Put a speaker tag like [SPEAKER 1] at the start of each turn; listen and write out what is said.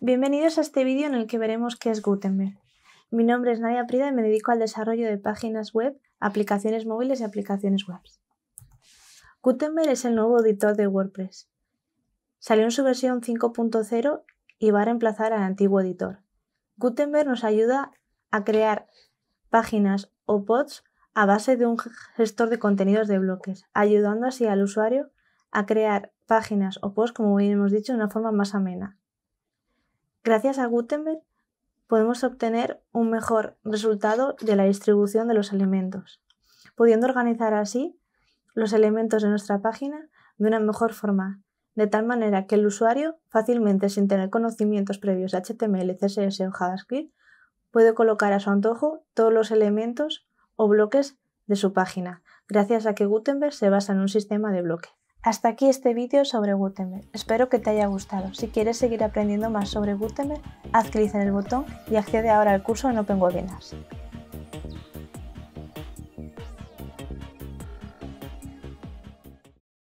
[SPEAKER 1] Bienvenidos a este vídeo en el que veremos qué es Gutenberg. Mi nombre es Nadia Prida y me dedico al desarrollo de páginas web, aplicaciones móviles y aplicaciones web. Gutenberg es el nuevo editor de WordPress. Salió en su versión 5.0 y va a reemplazar al antiguo editor. Gutenberg nos ayuda a crear páginas o pods a base de un gestor de contenidos de bloques, ayudando así al usuario a crear páginas o posts, como bien hemos dicho, de una forma más amena. Gracias a Gutenberg podemos obtener un mejor resultado de la distribución de los elementos, pudiendo organizar así los elementos de nuestra página de una mejor forma, de tal manera que el usuario fácilmente, sin tener conocimientos previos de HTML, CSS o JavaScript, puede colocar a su antojo todos los elementos o bloques de su página, gracias a que Gutenberg se basa en un sistema de bloques. Hasta aquí este vídeo sobre Gutenberg. Espero que te haya gustado. Si quieres seguir aprendiendo más sobre Gutenberg, haz clic en el botón y accede ahora al curso en Open Webinars.